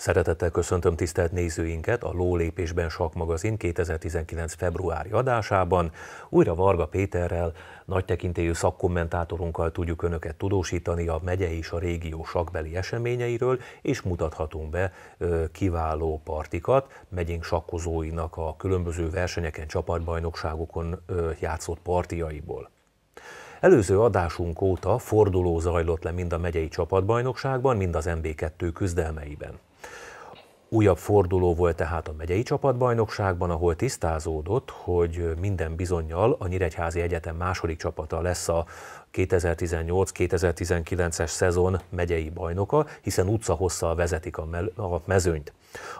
Szeretettel köszöntöm tisztelt nézőinket a Lólépésben magazin 2019. februári adásában. Újra Varga Péterrel, nagy tekintélyű szakkommentátorunkkal tudjuk Önöket tudósítani a megye és a régió sakbeli eseményeiről, és mutathatunk be kiváló partikat megyénk sakkozóinak a különböző versenyeken, csapatbajnokságokon játszott partiaiból. Előző adásunk óta forduló zajlott le mind a megyei csapatbajnokságban, mind az MB2 küzdelmeiben. Újabb forduló volt tehát a megyei csapatbajnokságban, ahol tisztázódott, hogy minden bizonyal a Nyíregyházi Egyetem második csapata lesz a 2018-2019-es szezon megyei bajnoka, hiszen utcahosszal vezetik a, me- a mezőnyt.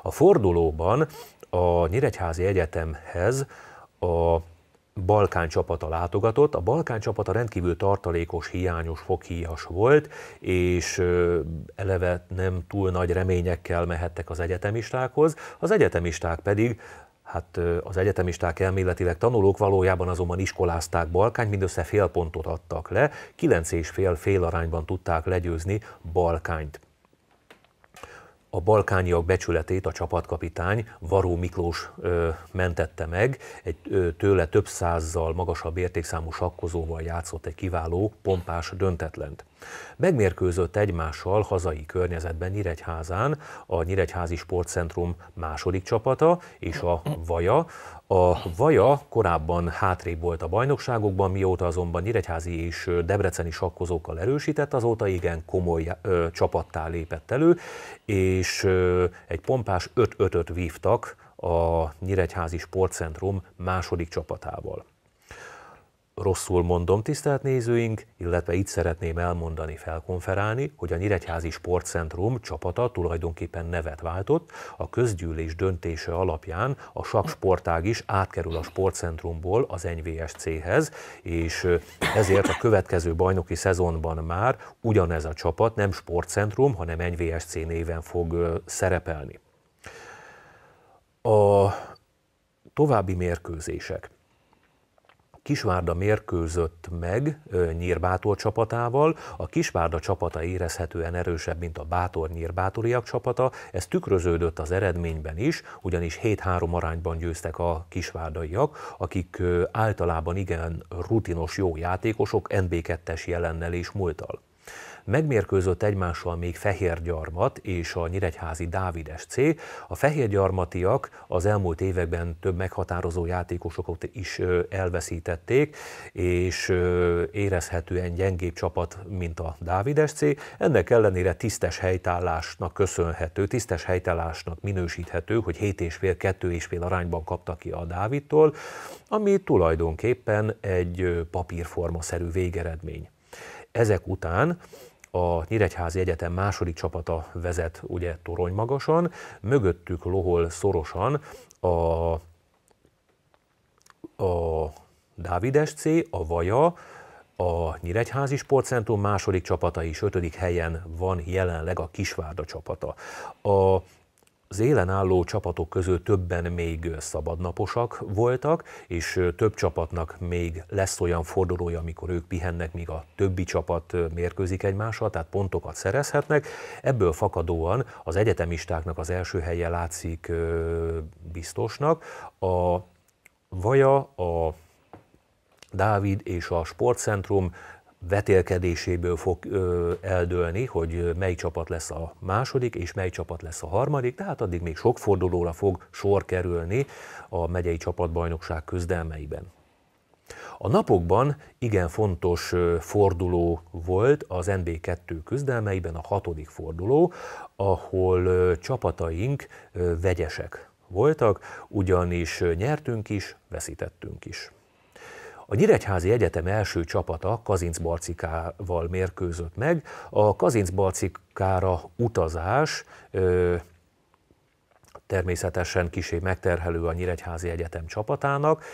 A fordulóban a Nyíregyházi Egyetemhez a Balkán csapata látogatott. A Balkán csapata rendkívül tartalékos, hiányos, fokhíjas volt, és eleve nem túl nagy reményekkel mehettek az egyetemistákhoz. Az egyetemisták pedig Hát az egyetemisták elméletileg tanulók valójában azonban iskolázták Balkán mindössze fél pontot adtak le, kilenc és fél fél arányban tudták legyőzni Balkányt a balkániak becsületét a csapatkapitány Varó Miklós ö, mentette meg. Egy ö, tőle több százzal magasabb értékszámú sakkozóval játszott egy kiváló, pompás döntetlent. Megmérkőzött egymással hazai környezetben Nyíregyházán a Nyíregyházi Sportcentrum második csapata és a Vaja. A Vaja korábban hátrébb volt a bajnokságokban, mióta azonban Nyíregyházi és debreceni sakkozókkal erősített, azóta igen komoly ö, csapattá lépett elő, és ö, egy pompás 5-5-öt vívtak a Nyíregyházi Sportcentrum második csapatával rosszul mondom, tisztelt nézőink, illetve itt szeretném elmondani, felkonferálni, hogy a Nyíregyházi Sportcentrum csapata tulajdonképpen nevet váltott, a közgyűlés döntése alapján a saksportág is átkerül a sportcentrumból az NVSC-hez, és ezért a következő bajnoki szezonban már ugyanez a csapat nem sportcentrum, hanem NVSC néven fog szerepelni. A további mérkőzések. Kisvárda mérkőzött meg Nyírbátor csapatával, a Kisvárda csapata érezhetően erősebb, mint a Bátor-Nyírbátoriak csapata, ez tükröződött az eredményben is, ugyanis 7-3 arányban győztek a kisvárdaiak, akik általában igen rutinos jó játékosok, NB2-es jelennel és múltal. Megmérkőzött egymással még Fehérgyarmat és a Nyíregyházi Dávid SC. A Fehérgyarmatiak az elmúlt években több meghatározó játékosokat is elveszítették, és érezhetően gyengébb csapat, mint a Dávid SC. Ennek ellenére tisztes helytállásnak köszönhető, tisztes helytállásnak minősíthető, hogy 7,5-2,5 arányban kaptak ki a Dávidtól, ami tulajdonképpen egy papírforma papírforma-szerű végeredmény. Ezek után a Nyíregyházi Egyetem második csapata vezet ugye toronymagasan, mögöttük lohol szorosan a, a Dávid SC, a Vaja, a Nyíregyházi Sportcentrum második csapata is ötödik helyen van jelenleg a Kisvárda csapata. A az élen álló csapatok közül többen még szabadnaposak voltak, és több csapatnak még lesz olyan fordulója, amikor ők pihennek, míg a többi csapat mérkőzik egymással, tehát pontokat szerezhetnek. Ebből fakadóan az egyetemistáknak az első helye látszik biztosnak. A Vaja, a Dávid és a Sportcentrum vetélkedéséből fog ö, eldőlni, hogy mely csapat lesz a második, és mely csapat lesz a harmadik, tehát addig még sok fordulóra fog sor kerülni a megyei csapatbajnokság küzdelmeiben. A napokban igen fontos forduló volt az NB2 küzdelmeiben, a hatodik forduló, ahol csapataink vegyesek voltak, ugyanis nyertünk is, veszítettünk is. A Nyíregyházi Egyetem első csapata Kazinc Balcikával mérkőzött meg. A Kazinc Balcikára utazás ö, természetesen kisé megterhelő a Nyíregyházi Egyetem csapatának,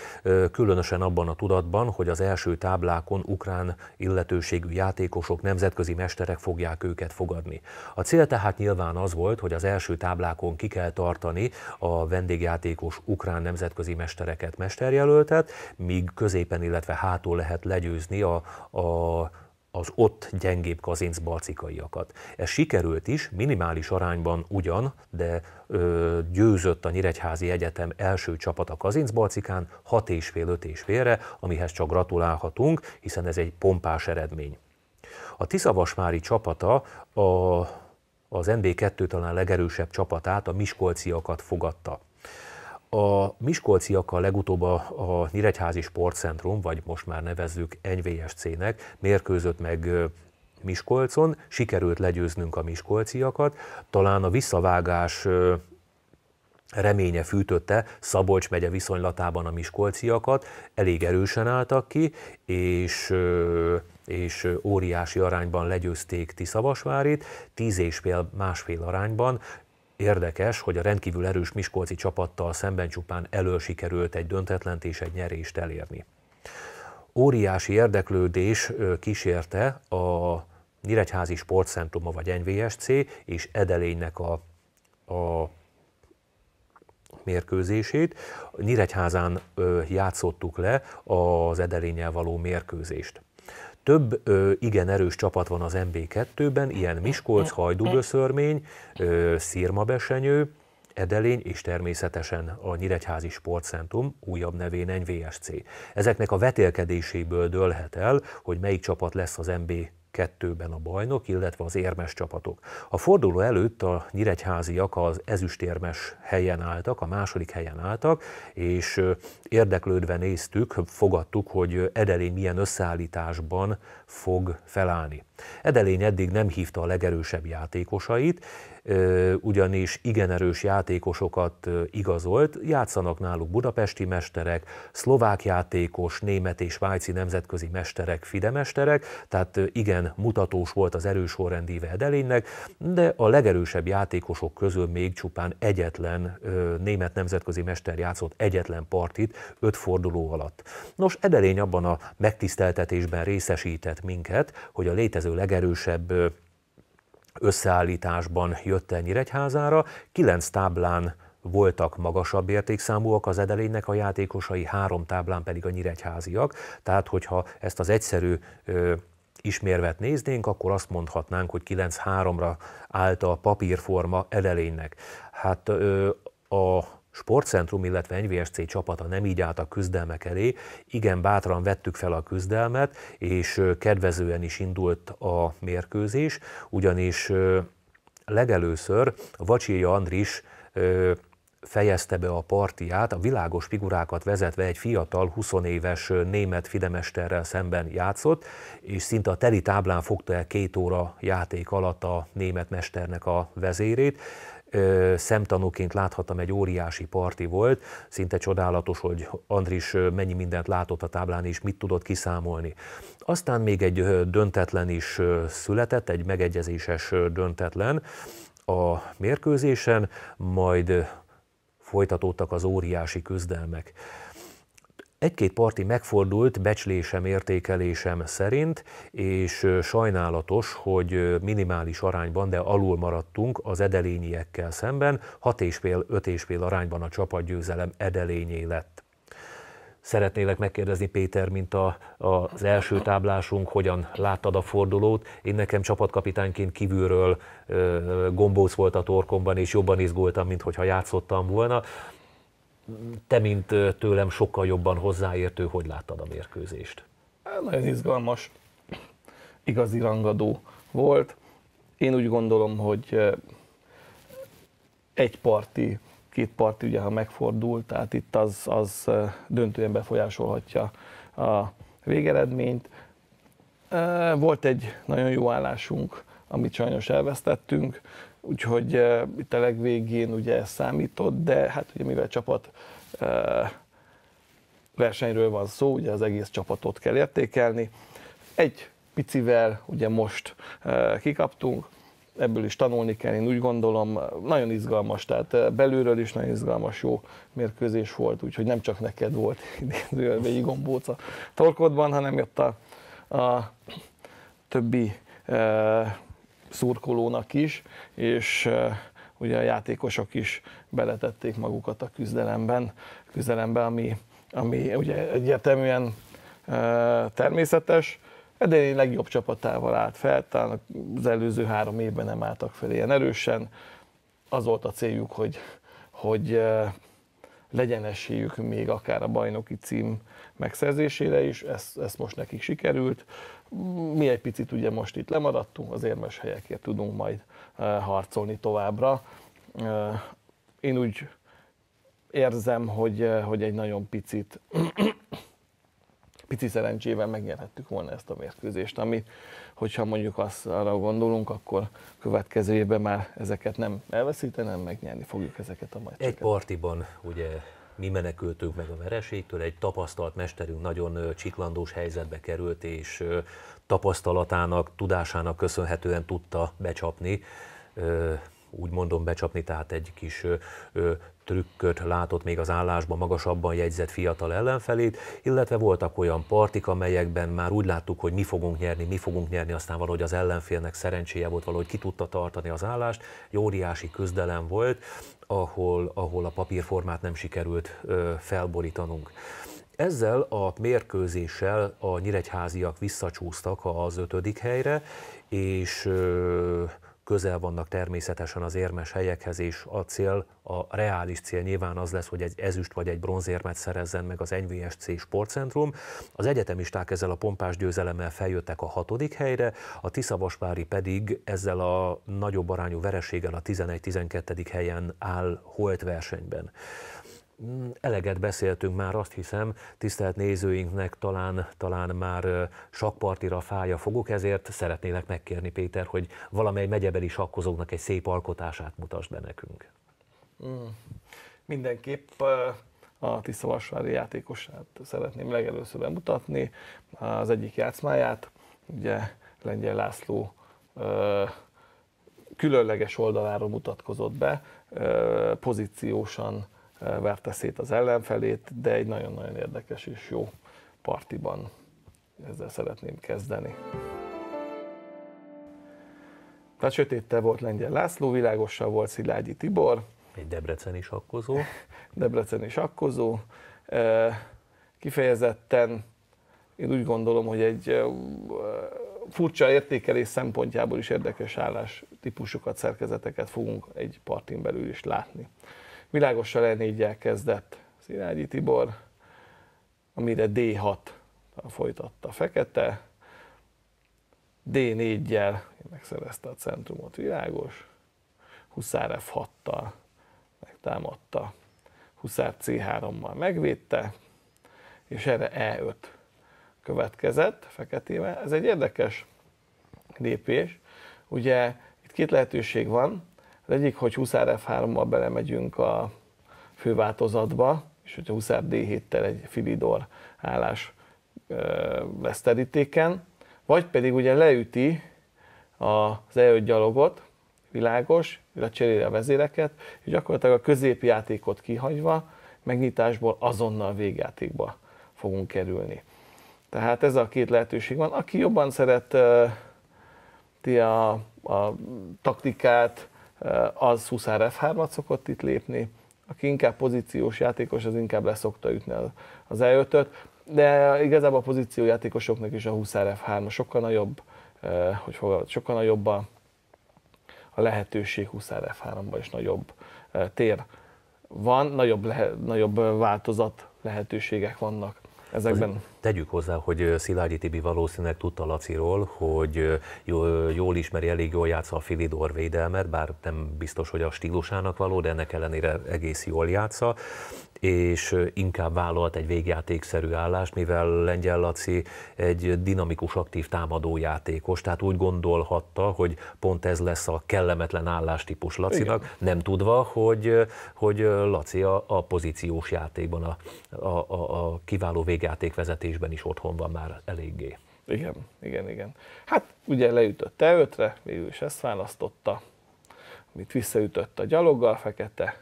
különösen abban a tudatban, hogy az első táblákon ukrán illetőségű játékosok, nemzetközi mesterek fogják őket fogadni. A cél tehát nyilván az volt, hogy az első táblákon ki kell tartani a vendégjátékos ukrán nemzetközi mestereket, mesterjelöltet, míg középen, illetve hátul lehet legyőzni a, a az ott gyengébb kazinc balcikaiakat. Ez sikerült is, minimális arányban ugyan, de ö, győzött a Nyíregyházi Egyetem első csapat a kazinc balcikán 6 és fél, 5 és félre, amihez csak gratulálhatunk, hiszen ez egy pompás eredmény. A Tiszavasmári csapata a, az NB2 talán legerősebb csapatát, a Miskolciakat fogadta. A Miskolciakkal legutóbb a, a Nyíregyházi Sportcentrum, vagy most már nevezzük NVSC-nek, mérkőzött meg Miskolcon, sikerült legyőznünk a miskolciakat, talán a visszavágás reménye fűtötte Szabolcs megye viszonylatában a miskolciakat, elég erősen álltak ki, és, és óriási arányban legyőzték Tiszavasvárit, tíz és fél, másfél arányban Érdekes, hogy a rendkívül erős Miskolci csapattal szemben csupán elől sikerült egy döntetlent és egy nyerést elérni. Óriási érdeklődés kísérte a Nyíregyházi Sportcentruma vagy NVSC és Edelénynek a, a mérkőzését. Nyíregyházán játszottuk le az Edelénnyel való mérkőzést. Több ö, igen erős csapat van az MB2-ben, ilyen Miskolc, Hajdúböszörmény, Szirmabesenyő, Edelény és természetesen a Nyíregyházi Sportcentrum, újabb nevén NVSC. Ezeknek a vetélkedéséből dőlhet el, hogy melyik csapat lesz az MB kettőben a bajnok, illetve az érmes csapatok. A forduló előtt a nyíregyháziak az ezüstérmes helyen álltak, a második helyen álltak, és érdeklődve néztük, fogadtuk, hogy Edelény milyen összeállításban fog felállni. Edelény eddig nem hívta a legerősebb játékosait, ugyanis igen erős játékosokat igazolt. Játszanak náluk budapesti mesterek, szlovák játékos, német és svájci nemzetközi mesterek, fidemesterek, tehát igen mutatós volt az erős sorrendíve edelénynek, de a legerősebb játékosok közül még csupán egyetlen német nemzetközi mester játszott egyetlen partit öt forduló alatt. Nos, edelény abban a megtiszteltetésben részesített minket, hogy a létező legerősebb összeállításban jött el Nyíregyházára. Kilenc táblán voltak magasabb értékszámúak, az edelénynek a játékosai, három táblán pedig a nyíregyháziak. Tehát, hogyha ezt az egyszerű ö, ismérvet néznénk, akkor azt mondhatnánk, hogy 9-3-ra állt a papírforma edelénynek. Hát ö, a sportcentrum, illetve NVSC csapata nem így állt a küzdelmek elé. Igen, bátran vettük fel a küzdelmet, és kedvezően is indult a mérkőzés, ugyanis legelőször Vacsia Andris fejezte be a partiát, a világos figurákat vezetve egy fiatal, 20 éves német fidemesterrel szemben játszott, és szinte a teli táblán fogta el két óra játék alatt a német mesternek a vezérét ö, szemtanúként láthattam, egy óriási parti volt. Szinte csodálatos, hogy Andris mennyi mindent látott a táblán, és mit tudott kiszámolni. Aztán még egy döntetlen is született, egy megegyezéses döntetlen a mérkőzésen, majd folytatódtak az óriási küzdelmek. Egy-két parti megfordult becslésem, értékelésem szerint, és sajnálatos, hogy minimális arányban, de alul maradtunk az edelényiekkel szemben, 6 és fél, 5 és fél arányban a csapatgyőzelem edelényé lett. Szeretnélek megkérdezni, Péter, mint a, a, az első táblásunk, hogyan láttad a fordulót. Én nekem csapatkapitányként kívülről ö, gombóc volt a torkomban, és jobban izgultam, mint hogyha játszottam volna te, mint tőlem sokkal jobban hozzáértő, hogy láttad a mérkőzést? Hát, nagyon izgalmas, igazi rangadó volt. Én úgy gondolom, hogy egy parti, két parti ugye, ha megfordul, tehát itt az, az döntően befolyásolhatja a végeredményt. Volt egy nagyon jó állásunk amit sajnos elvesztettünk, úgyhogy eh, itt a legvégén ugye ez számított, de hát ugye mivel csapat eh, versenyről van szó, ugye az egész csapatot kell értékelni. Egy picivel ugye most eh, kikaptunk, ebből is tanulni kell, én úgy gondolom, nagyon izgalmas, tehát belülről is nagyon izgalmas, jó mérkőzés volt, úgyhogy nem csak neked volt idézőjelvényi gombóc a torkodban, hanem jött a, a többi szurkolónak is, és ugye a játékosok is beletették magukat a küzdelemben, küzdelemben ami, ami ugye egyeteműen természetes, hát Edény legjobb csapatával állt fel, talán az előző három évben nem álltak fel ilyen erősen. Az volt a céljuk, hogy, hogy legyen esélyük még akár a bajnoki cím megszerzésére is, ez, ez most nekik sikerült. Mi egy picit ugye most itt lemaradtunk, az érmes helyekért tudunk majd eh, harcolni továbbra. Eh, én úgy érzem, hogy, eh, hogy egy nagyon picit pici szerencsével megnyerhettük volna ezt a mérkőzést, ami, hogyha mondjuk azt arra gondolunk, akkor következő évben már ezeket nem elveszíteni, nem megnyerni fogjuk ezeket a meccseket. Egy partiban ugye mi menekültünk meg a vereségtől, egy tapasztalt mesterünk nagyon csiklandós helyzetbe került, és tapasztalatának, tudásának köszönhetően tudta becsapni úgy mondom becsapni, tehát egy kis trükköt látott még az állásban magasabban jegyzett fiatal ellenfelét, illetve voltak olyan partik, amelyekben már úgy láttuk, hogy mi fogunk nyerni, mi fogunk nyerni, aztán valahogy az ellenfélnek szerencséje volt, valahogy ki tudta tartani az állást, egy óriási küzdelem volt, ahol, ahol a papírformát nem sikerült ö, felborítanunk. Ezzel a mérkőzéssel a nyíregyháziak visszacsúsztak az ötödik helyre, és ö, közel vannak természetesen az érmes helyekhez, és a cél, a reális cél nyilván az lesz, hogy egy ezüst vagy egy bronzérmet szerezzen meg az NVSC sportcentrum. Az egyetemisták ezzel a pompás győzelemmel feljöttek a hatodik helyre, a Tiszavaspári pedig ezzel a nagyobb arányú vereséggel a 11-12. helyen áll holt versenyben. Mm, eleget beszéltünk már, azt hiszem, tisztelt nézőinknek talán, talán már sakpartira fája fogok, ezért szeretnélek megkérni, Péter, hogy valamely megyebeli sakkozóknak egy szép alkotását mutasd be nekünk. Mm. Mindenképp a Tiszavasvári játékosát szeretném legelőször bemutatni, az egyik játszmáját, ugye Lengyel László különleges oldaláról mutatkozott be, pozíciósan verte szét az ellenfelét, de egy nagyon-nagyon érdekes és jó partiban ezzel szeretném kezdeni. Tehát sötétte volt Lengyel László, világossal volt Szilágyi Tibor. Egy debreceni sakkozó. debreceni sakkozó. Kifejezetten én úgy gondolom, hogy egy furcsa értékelés szempontjából is érdekes állás típusokat, szerkezeteket fogunk egy partin belül is látni. Világosan l kezdett Szilágyi Tibor, amire D6 folytatta Fekete, d 4 gyel megszerezte a centrumot Világos, Huszár F6-tal megtámadta, Huszár C3-mal megvédte, és erre E5 következett feketével. Ez egy érdekes lépés. Ugye itt két lehetőség van, az egyik, hogy 20 F3-mal belemegyünk a főváltozatba, és hogyha 20 D7-tel egy filidor állás lesz terítéken, vagy pedig ugye leüti az E5 gyalogot, világos, illetve cseréli a vezéreket, és gyakorlatilag a középjátékot kihagyva, megnyitásból azonnal végjátékba fogunk kerülni. Tehát ez a két lehetőség van. Aki jobban szereti a, a taktikát, az Huszár F3-at szokott itt lépni, aki inkább pozíciós játékos, az inkább leszokta ütni az e de igazából a pozíciójátékosoknak is a Huszár F3 sokkal nagyobb, hogy fogad, sokkal nagyobb a, a lehetőség Huszár F3-ban is nagyobb tér van, nagyobb, lehe, nagyobb változat lehetőségek vannak ezekben. Tegyük hozzá, hogy Szilágyi Tibi valószínűleg tudta Laciról, hogy jól, ismeri, elég jól játsza a Filidor védelmet, bár nem biztos, hogy a stílusának való, de ennek ellenére egész jól játsza és inkább vállalt egy végjátékszerű állást, mivel Lengyel Laci egy dinamikus, aktív támadó játékos, tehát úgy gondolhatta, hogy pont ez lesz a kellemetlen állástípus Lacinak, Igen. nem tudva, hogy, hogy Laci a, a pozíciós játékban, a, a, a kiváló végjátékvezetés kettesben is otthon van már eléggé. Igen, igen, igen. Hát ugye leütötte ötre, végül is ezt választotta, amit visszaütött a gyaloggal, fekete,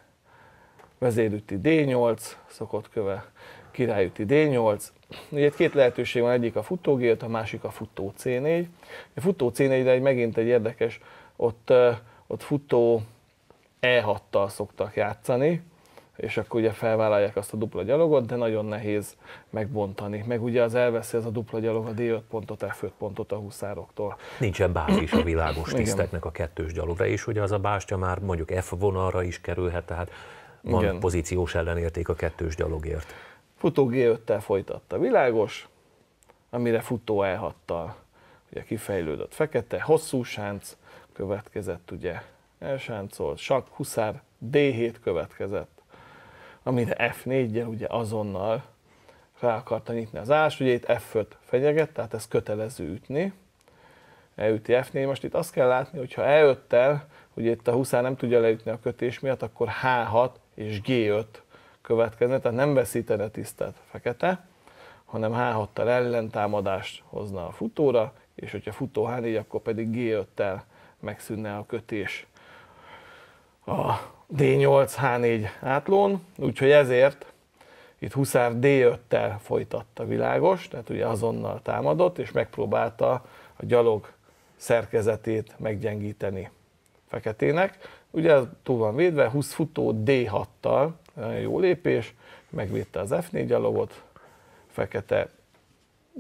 vezérüti D8, szokott köve, királyüti D8. Ugye két lehetőség van, egyik a futó G5, a másik a futó C4. A futó c 4 egy, megint egy érdekes, ott, ott futó E6-tal szoktak játszani, és akkor ugye felvállalják azt a dupla gyalogot, de nagyon nehéz megbontani. Meg ugye az elveszi ez a dupla gyalog a D5 pontot, F5 pontot a huszároktól. Nincsen bázis a világos tiszteknek a kettős gyalogra, és ugye az a bástya már mondjuk F vonalra is kerülhet, tehát van Igen. pozíciós ellenérték a kettős gyalogért. Futó G5-tel folytatta világos, amire futó e ugye kifejlődött fekete, hosszú sánc, következett ugye elsáncolt, sak, huszár, D7 következett, amire f 4 ugye azonnal rá akarta nyitni az ás, ugye itt F5 fenyeget, tehát ez kötelező ütni. elüti F4, most itt azt kell látni, hogy ha E5-tel, ugye itt a huszár nem tudja leütni a kötés miatt, akkor H6 és G5 következne, tehát nem veszítene tisztet fekete, hanem H6-tal ellentámadást hozna a futóra, és hogyha futó H4, akkor pedig G5-tel megszűnne a kötés a D8H4 átlón, úgyhogy ezért itt Huszár D5-tel folytatta világos, tehát ugye azonnal támadott, és megpróbálta a gyalog szerkezetét meggyengíteni feketének. Ugye ez túl van védve, 20 futó D6-tal, jó lépés, megvédte az F4 gyalogot, fekete.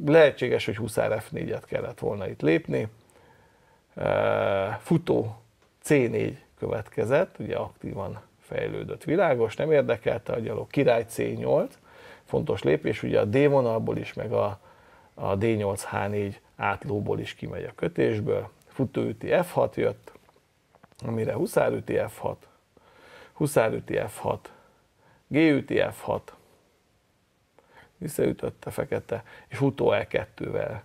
Lehetséges, hogy Huszár F4-et kellett volna itt lépni. Futó C4 következett, ugye aktívan fejlődött. Világos, nem érdekelte a gyalog. Király C8, fontos lépés, ugye a D-vonalból is, meg a, a D8H4 átlóból is kimegy a kötésből. Futóüti F6 jött, amire huszárüti F6, huszárüti F6, G-üti F6, visszaütötte fekete, és futó E2-vel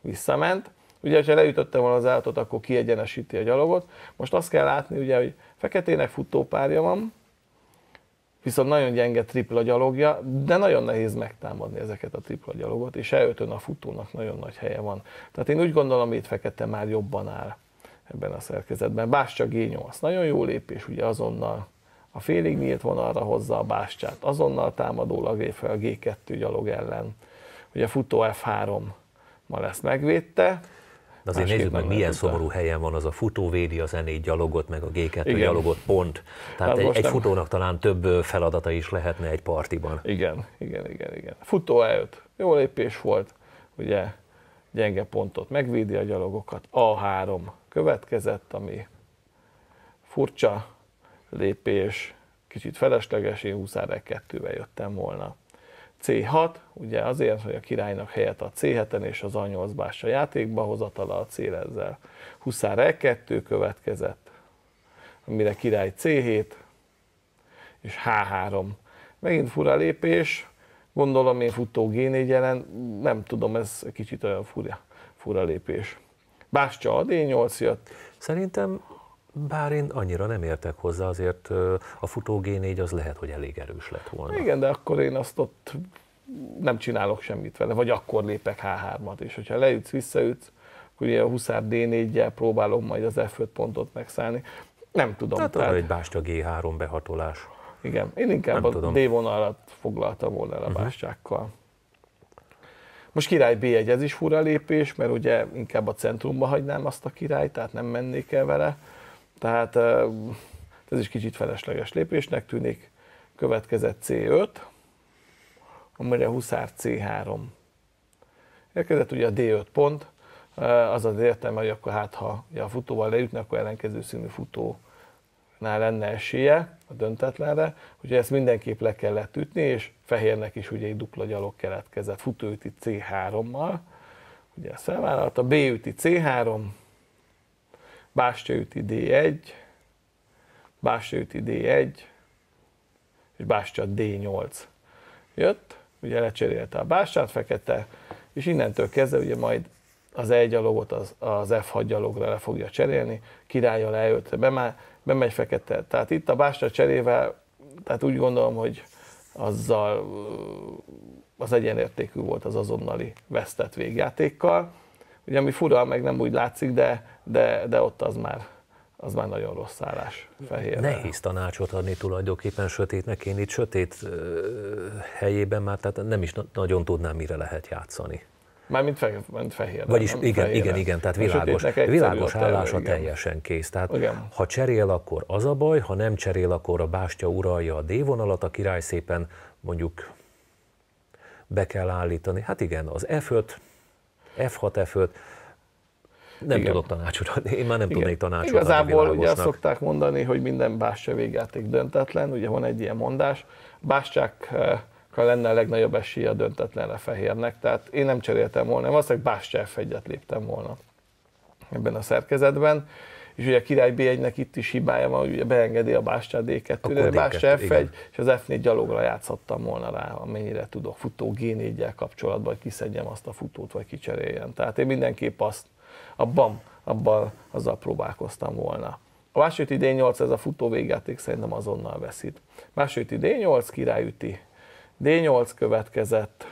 visszament. Ugye, ha leütöttem volna az állatot, akkor kiegyenesíti a gyalogot. Most azt kell látni, ugye, hogy feketének futópárja van, viszont nagyon gyenge tripla gyalogja, de nagyon nehéz megtámadni ezeket a tripla gyalogot, és elötön a futónak nagyon nagy helye van. Tehát én úgy gondolom, itt fekete már jobban áll ebben a szerkezetben. Bástya G8, nagyon jó lépés, ugye azonnal a félig nyílt vonalra hozza a bástyát, azonnal támadólag lép fel a G2 gyalog ellen. Ugye a futó F3 ma lesz megvédte, de azért nézzük meg, milyen szomorú helyen van az a futó, védi a zenét, gyalogot, meg a géket, Igen. gyalogot, pont. Tehát hát egy, egy nem... futónak talán több feladata is lehetne egy partiban. Igen, igen, igen, igen. Futó eljött, jó lépés volt, ugye gyenge pontot megvédi a gyalogokat, A3 következett, ami furcsa lépés, kicsit felesleges, én 22-vel jöttem volna. C6, ugye azért, hogy a királynak helyet a C7-en és az A8 a játékba hozatala a cél ezzel. Huszár E2 következett, amire király C7 és H3. Megint fura lépés, gondolom én futó G4 nem tudom, ez kicsit olyan fura, fura lépés. Bástya a D8 jött. Szerintem bár én annyira nem értek hozzá, azért a futó G4 az lehet, hogy elég erős lett volna. Igen, de akkor én azt ott nem csinálok semmit vele, vagy akkor lépek H3-at, és hogyha leütsz, visszaütsz, akkor ugye a Huszár D4-jel próbálom majd az F5 pontot megszállni. Nem tudom. Tehát, tehát... egy bástya G3 behatolás. Igen, én inkább nem a tudom. D vonalat foglaltam volna el a mhm. bástyákkal. Most király B1, ez is fura lépés, mert ugye inkább a centrumba hagynám azt a királyt, tehát nem mennék el vele. Tehát ez is kicsit felesleges lépésnek tűnik. Következett C5, a Huszár C3 érkezett, ugye a D5 pont, az az értelme, hogy akkor hát ha a futóval leütne, akkor ellenkező színű futó nál lenne esélye a döntetlenre, ugye ezt mindenképp le kellett ütni, és fehérnek is ugye egy dupla gyalog keletkezett, futóüti C3-mal, ugye ezt elvállalta, B üti C3, Bástyaüti D1, Bástyaüti D1, és Bástya D8 jött, ugye lecserélte a Bástyát fekete, és innentől kezdve ugye majd az E gyalogot az, az F6 gyalogra le fogja cserélni, királyjal eljött, bemegy fekete. Tehát itt a Bástya cserével, tehát úgy gondolom, hogy azzal az egyenértékű volt az azonnali vesztett végjátékkal. Ugye ami fura, meg nem úgy látszik, de, de, de ott az már, az már nagyon rossz állás fehér. Nehéz tanácsot adni tulajdonképpen sötétnek, én itt sötét helyében már tehát nem is na- nagyon tudnám, mire lehet játszani. Mármint fe, fehér. Vagyis nem? igen, fehérre. igen, igen, tehát világos, világos állása terve, teljesen kész. Tehát igen. ha cserél, akkor az a baj, ha nem cserél, akkor a bástya uralja a dévonalat, a király szépen mondjuk be kell állítani. Hát igen, az F5, F6, F5, nem Igen. tudok tanácsot adni, én már nem Igen. tudnék tanácsot adni Igazából adni ugye azt szokták mondani, hogy minden bástya végjáték döntetlen, ugye van egy ilyen mondás, bástyákkal lenne a legnagyobb esélye a döntetlenre fehérnek, tehát én nem cseréltem volna, én valószínűleg bástya f léptem volna ebben a szerkezetben és ugye a király B1-nek itt is hibája van, ugye beengedi a bástya D2-re, Bástyá F1, igen. és az F4 gyalogra játszhattam volna rá, amennyire tudok futó g 4 kapcsolatban, hogy kiszedjem azt a futót, vagy kicseréljen. Tehát én mindenképp azt, abban, abban azzal próbálkoztam volna. A második idén 8 ez a futó végjáték szerintem azonnal veszít. Második idén 8 király üti. D8 következett,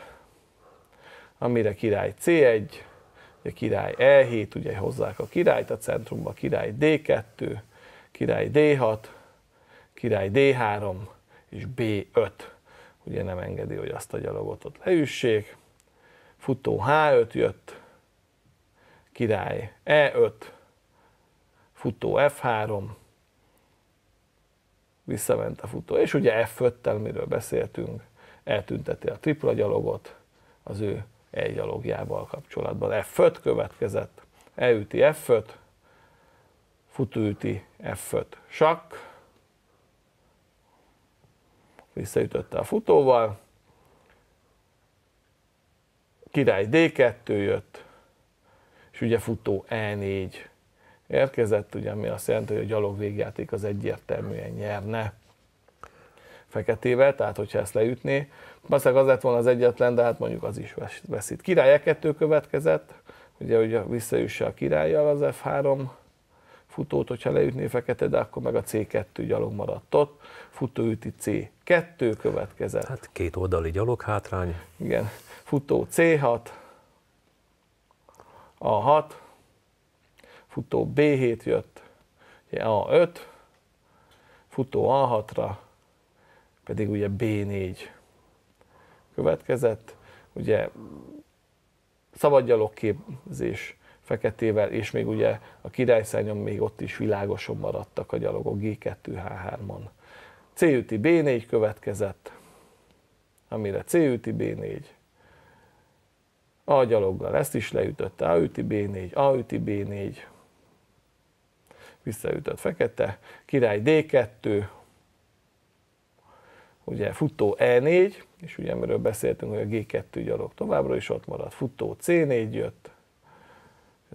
amire király C1, ugye király E7, ugye hozzák a királyt a centrumba, király D2, király D6, király D3 és B5. Ugye nem engedi, hogy azt a gyalogot ott leüssék. Futó H5 jött, király E5, futó F3, visszament a futó, és ugye F5-tel, miről beszéltünk, eltünteti a tripla gyalogot, az ő egyalogjával kapcsolatban. F5 következett, eüti F5, futőüti F5 sakk, visszaütötte a futóval, király D2 jött, és ugye futó E4 érkezett, ugye, ami azt jelenti, hogy a gyalog végjáték az egyértelműen nyerne feketével, tehát hogyha ezt leütné, Baszak az lett volna az egyetlen, de hát mondjuk az is veszít. Király E2 következett, ugye, hogy visszajussa a királlyal az F3 futót, hogyha leütné fekete, de akkor meg a C2 gyalog maradt ott, Futó üti C2 következett. Hát két oldali gyalog hátrány. Igen, futó C6, A6, futó B7 jött, A5, futó A6-ra, pedig ugye B4 következett. Ugye szabadgyalogképzés feketével, és még ugye a királyszányon még ott is világosan maradtak a gyalogok G2H3-on. Cüti B4 következett, amire Cüti B4, a gyaloggal ezt is a Aüti B4, Aüti B4, visszaütött fekete, király D2, ugye futó E4, és ugye amiről beszéltünk, hogy a G2 gyalog továbbra is ott maradt, futó C4 jött,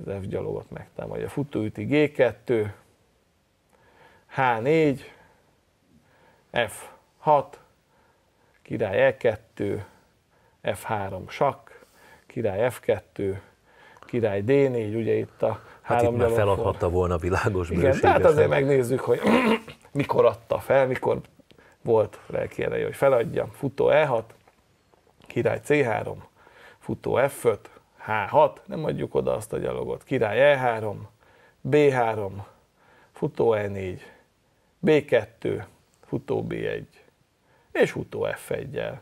az F gyalogot megtámadja, futó üti G2, H4, F6, király E2, F3 sakk, király F2, király D4, ugye itt a hát három Hát három itt már feladhatta volna világos bőséges. Igen, tehát azért megnézzük, hogy mikor adta fel, mikor volt lelki ereje, hogy feladja. Futó E6, király C3, futó F5, H6, nem adjuk oda azt a gyalogot. Király E3, B3, futó E4, B2, futó B1, és futó f 1 el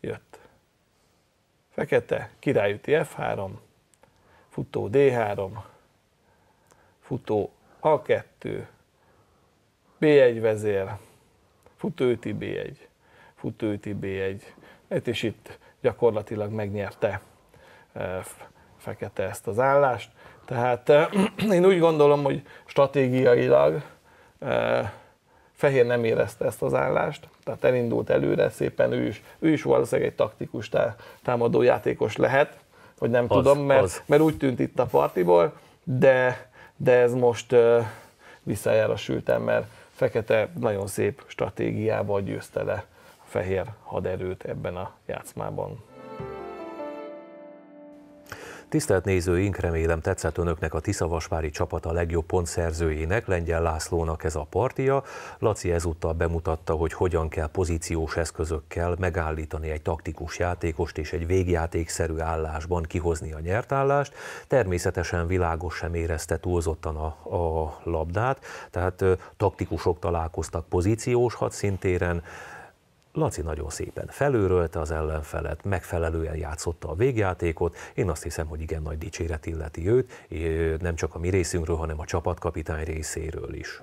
jött. Fekete, királyüti F3, futó D3, futó A2, B1 vezér, Futőti B1, futőti B1, itt és itt gyakorlatilag megnyerte eh, Fekete ezt az állást. Tehát eh, én úgy gondolom, hogy stratégiailag eh, Fehér nem érezte ezt az állást, tehát elindult előre szépen, ő is, ő is valószínűleg egy taktikus támadó játékos lehet, hogy nem az, tudom, mert, az. mert úgy tűnt itt a partiból, de, de ez most visszajára a sültem, mert Fekete nagyon szép stratégiával győzte le a fehér haderőt ebben a játszmában. Tisztelt nézőink, remélem tetszett önöknek a Tiszavasvári csapata legjobb pontszerzőjének, Lengyel Lászlónak ez a partia. Laci ezúttal bemutatta, hogy hogyan kell pozíciós eszközökkel megállítani egy taktikus játékost és egy végjátékszerű állásban kihozni a nyertállást. Természetesen világos sem érezte túlzottan a, a labdát, tehát ö, taktikusok találkoztak pozíciós hadszintéren, Laci nagyon szépen felőrölte az ellenfelet, megfelelően játszotta a végjátékot. Én azt hiszem, hogy igen nagy dicséret illeti őt, nem csak a mi részünkről, hanem a csapatkapitány részéről is.